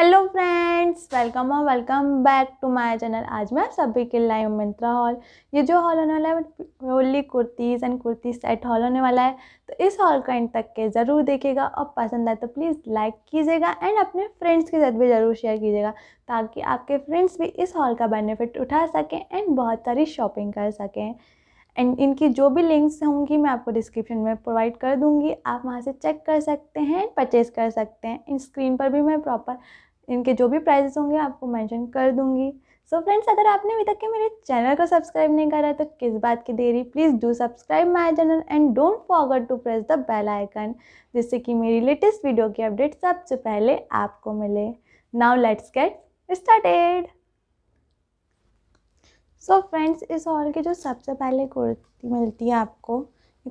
hello friends welcome और welcome back to my channel आज मैं आप सभी के लाइव हूँ मिंत्रा हॉल ये जो हॉल होने वाला है only kurtis and kurti set haul होने वाला है तो इस हॉल का एंड तक के ज़रूर देखिएगा और पसंद आए तो प्लीज़ लाइक कीजिएगा एंड अपने फ्रेंड्स के साथ भी ज़रूर शेयर कीजिएगा ताकि आपके फ्रेंड्स भी इस हॉल का बेनिफिट उठा सकें एंड बहुत सारी शॉपिंग कर सकें एंड इनकी जो भी लिंक्स होंगी मैं आपको डिस्क्रिप्शन में प्रोवाइड कर दूंगी आप वहाँ से चेक कर सकते हैं परचेज़ कर सकते हैं इन स्क्रीन पर भी मैं प्रॉपर इनके जो भी प्राइजेस होंगे आपको मैंशन कर दूंगी सो so फ्रेंड्स अगर आपने अभी तक के मेरे चैनल को सब्सक्राइब नहीं करा है तो किस बात की देरी please do subscribe my channel and don't forget to press the bell icon जिससे कि मेरी लेटेस्ट वीडियो की अपडेट सबसे पहले आपको मिले now let's get started so friends इस हॉल की जो सबसे पहले कुर्ती मिलती है आपको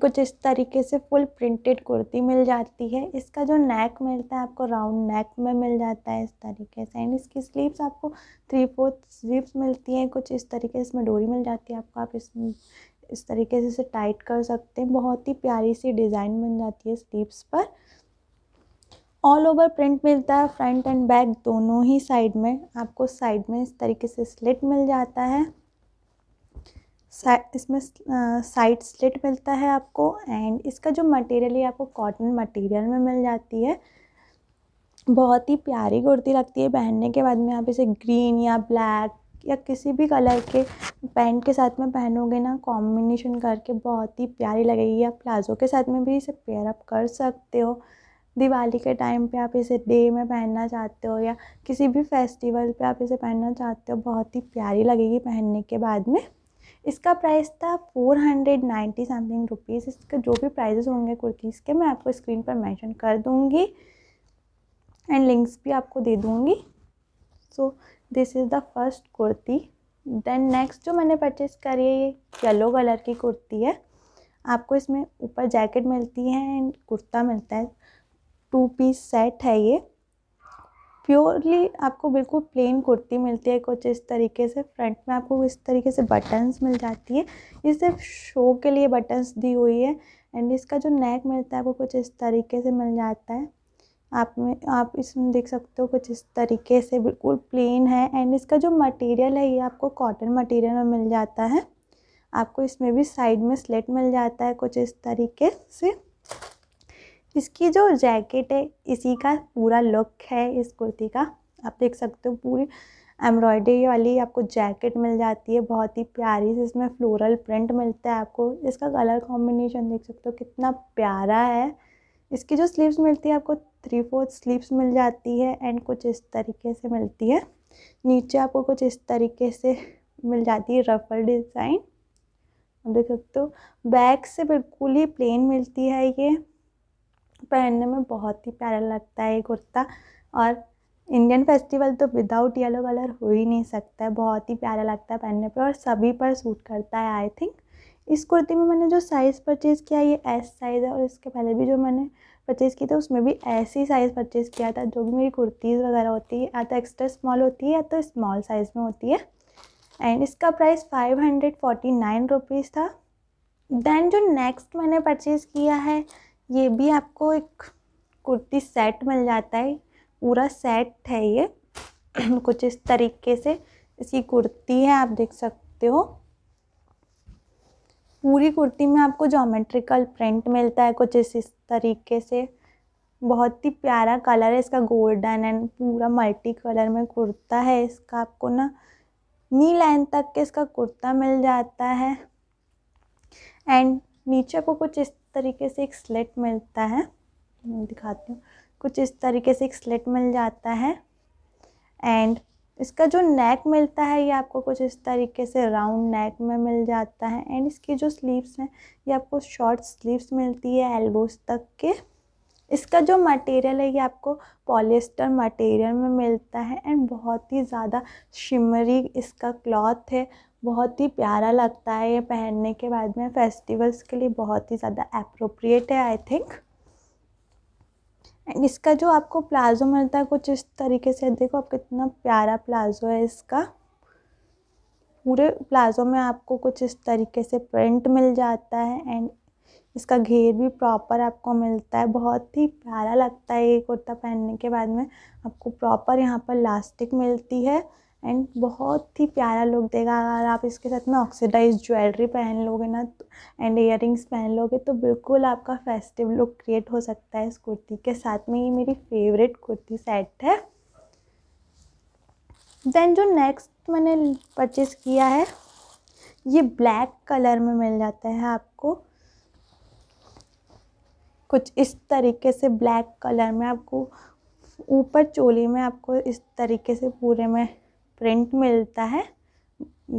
कुछ इस तरीके से फुल प्रिंटेड कुर्ती मिल जाती है इसका जो नेक मिलता है आपको राउंड नेक में मिल जाता है इस तरीके से एंड इसकी स्लीव्स आपको थ्री फोर्थ स्लीव्स मिलती हैं कुछ इस तरीके से इसमें डोरी मिल जाती है आपको आप इस इस तरीके से इसे टाइट कर सकते हैं बहुत ही प्यारी सी डिज़ाइन बन जाती है स्लीव्स पर ऑल ओवर प्रिंट मिलता है फ्रंट एंड बैक दोनों ही साइड में आपको साइड में इस तरीके से स्लिट मिल जाता है इसमें साइड स्लिट मिलता है आपको एंड इसका जो मटेरियल है आपको कॉटन मटेरियल में मिल जाती है बहुत ही प्यारी कुर्ती लगती है पहनने के बाद में आप इसे ग्रीन या ब्लैक या किसी भी कलर के पैंट के साथ में पहनोगे ना कॉम्बिनेशन करके बहुत ही प्यारी लगेगी आप प्लाज़ो के साथ में भी इसे पेयर अप कर सकते हो दिवाली के टाइम पे आप इसे डे में पहनना चाहते हो या किसी भी फेस्टिवल पे आप इसे पहनना चाहते हो बहुत ही प्यारी लगेगी पहनने के बाद में इसका प्राइस था four hundred ninety something rupees इसके जो भी प्राइजेस होंगे कुर्तीज़ के मैं आपको स्क्रीन पर मेंशन कर दूँगी एंड लिंक्स भी आपको दे दूँगी so this is the first kurti then next जो मैंने परचेज़ करी है ये येलो कलर की कुर्ती है आपको इसमें ऊपर जैकेट मिलती है एंड कुर्ता मिलता है टू पीस सेट है ये प्योरली आपको बिल्कुल प्लेन कुर्ती मिलती है कुछ इस तरीके से फ्रंट में आपको इस तरीके से बटन्स मिल जाती है ये सिर्फ शो के लिए बटन्स दी हुई है एंड इसका जो नेक मिलता है वो कुछ इस तरीके से मिल जाता है आप में आप इसमें देख सकते हो कुछ इस तरीके से बिल्कुल प्लेन है एंड इसका जो मटेरियल है ये आपको कॉटन मटेरियल में मिल जाता है आपको इसमें भी साइड में स्लेट मिल जाता है कुछ इस तरीके से इसकी जो जैकेट है इसी का पूरा लुक है इस कुर्ती का आप देख सकते हो पूरी एम्ब्रॉयडरी वाली आपको जैकेट मिल जाती है बहुत ही प्यारी से इसमें फ्लोरल प्रिंट मिलता है आपको इसका कलर कॉम्बिनेशन देख सकते हो कितना प्यारा है इसकी जो स्लीव्स मिलती है आपको थ्री फोर्थ स्लीव्स मिल जाती है एंड कुछ इस तरीके से मिलती है नीचे आपको कुछ इस तरीके से मिल जाती है रफल डिज़ाइन आप देख सकते हो बैक से बिल्कुल ही प्लेन मिलती है ये पहनने में बहुत ही प्यारा लगता है ये कुर्ता और इंडियन फेस्टिवल तो विदाउट येलो कलर हो ही नहीं सकता है बहुत ही प्यारा लगता है पहनने पर और सभी पर सूट करता है आई थिंक इस कुर्ती में मैंने जो साइज़ परचेज़ किया ये एस साइज़ है और इसके पहले भी जो मैंने परचेज़ की थी उसमें भी ऐसी साइज़ परचेज़ किया था जो भी मेरी कुर्तीज़ वगैरह होती है या तो एक्स्ट्रा स्मॉल होती है या तो स्मॉल साइज़ में होती है एंड इसका price five hundred forty nine rupees था देन जो नेक्स्ट मैंने परचेज़ किया है ये भी आपको एक कुर्ती सेट मिल जाता है पूरा सेट है ये कुछ इस तरीके से इसकी कुर्ती है आप देख सकते हो पूरी कुर्ती में आपको जोमेट्रिकल प्रिंट मिलता है कुछ इस इस तरीके से बहुत ही प्यारा कलर है इसका गोल्डन एंड पूरा मल्टी कलर में कुर्ता है इसका आपको ना नी लाइन तक के इसका कुर्ता मिल जाता है एंड नीचे को कुछ इस तरीके से एक स्लेट मिलता है दिखाती हूँ कुछ इस तरीके से एक स्लेट मिल जाता है एंड इसका जो नेक मिलता है ये आपको कुछ इस तरीके से राउंड नेक में मिल जाता है एंड इसकी जो स्लीव्स हैं ये आपको शॉर्ट स्लीव्स मिलती है एल्बोस तक के इसका जो मटेरियल है ये आपको पॉलिएस्टर मटेरियल में मिलता है एंड बहुत ही ज़्यादा शिमरी इसका क्लॉथ है बहुत ही प्यारा लगता है ये पहनने के बाद में फेस्टिवल्स के लिए बहुत ही ज़्यादा अप्रोप्रिएट है आई थिंक एंड इसका जो आपको प्लाजो मिलता है कुछ इस तरीके से देखो आप कितना प्यारा प्लाजो है इसका पूरे प्लाजो में आपको कुछ इस तरीके से प्रिंट मिल जाता है एंड इसका घेर भी प्रॉपर आपको मिलता है बहुत ही प्यारा लगता है ये कुर्ता पहनने के बाद में आपको प्रॉपर यहाँ पर लास्टिक मिलती है एंड बहुत ही प्यारा लुक देगा अगर आप इसके साथ में ऑक्सीडाइज ज्वेलरी पहन लोगे ना एंड तो, इयर पहन लोगे तो बिल्कुल आपका फेस्टिव लुक क्रिएट हो सकता है इस कुर्ती के साथ में ये मेरी फेवरेट कुर्ती सेट है देन जो नेक्स्ट मैंने परचेज़ किया है ये ब्लैक कलर में मिल जाता है आपको कुछ इस तरीके से ब्लैक कलर में आपको ऊपर चोली में आपको इस तरीके से पूरे में प्रिंट मिलता है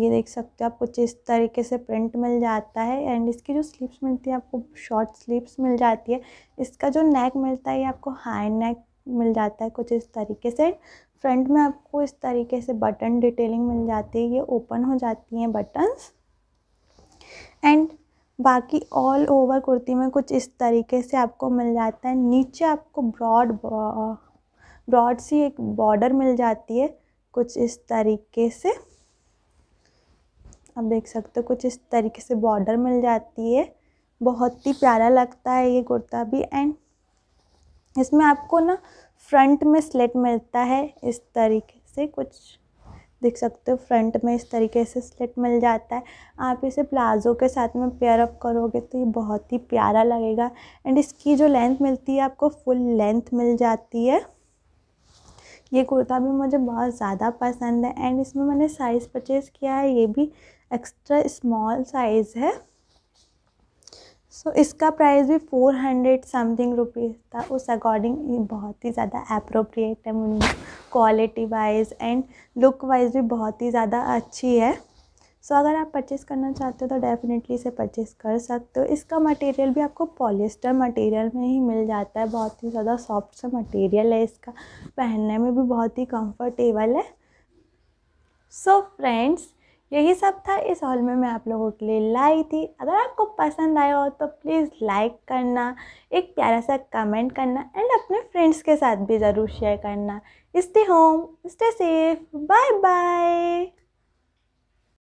ये देख सकते हो आप कुछ इस तरीके से प्रिंट मिल जाता है एंड इसकी जो स्लीव्स मिलती है आपको शॉर्ट स्लीप्स मिल जाती है इसका जो नेक मिलता है ये आपको हाई नेक मिल जाता है कुछ इस तरीके से फ्रंट में आपको इस तरीके से बटन डिटेलिंग मिल जाती है ये ओपन हो जाती हैं बटन्स एंड बाकी ऑल ओवर कुर्ती में कुछ इस तरीके से आपको मिल जाता है नीचे आपको ब्रॉड ब्रॉड सी एक बॉर्डर मिल जाती है कुछ इस तरीके से आप देख सकते हो कुछ इस तरीके से बॉर्डर मिल जाती है बहुत ही प्यारा लगता है ये कुर्ता भी एंड इसमें आपको ना फ्रंट में स्लेट मिलता है इस तरीके से कुछ देख सकते हो फ्रंट में इस तरीके से स्लेट मिल जाता है आप इसे प्लाज़ो के साथ में पेयर अप करोगे तो ये बहुत ही प्यारा लगेगा एंड इसकी जो लेंथ मिलती है आपको फुल लेंथ मिल जाती है ये कुर्ता भी मुझे बहुत ज़्यादा पसंद है एंड इसमें मैंने साइज़ परचेज़ किया है ये भी एक्स्ट्रा स्मॉल साइज़ है सो so, इसका प्राइस भी फोर हंड्रेड समथिंग रुपीज़ था उस अकॉर्डिंग ये बहुत ही ज़्यादा अप्रोप्रिएट है मुझे quality wise and look wise भी बहुत ही ज़्यादा अच्छी है सो अगर आप परचेस करना चाहते हो तो डेफ़िनेटली इसे परचेस कर सकते हो इसका मटेरियल भी आपको पॉलिस्टर मटेरियल में ही मिल जाता है बहुत ही ज़्यादा सॉफ्ट सा मटेरियल है इसका पहनने में भी बहुत ही कम्फर्टेबल है सो so, फ्रेंड्स यही सब था इस हॉल में मैं आप लोगों के लिए लाई थी अगर आपको पसंद आया हो तो प्लीज़ लाइक करना एक प्यारा सा कमेंट करना एंड अपने फ्रेंड्स के साथ भी ज़रूर शेयर करना stay home stay safe bye bye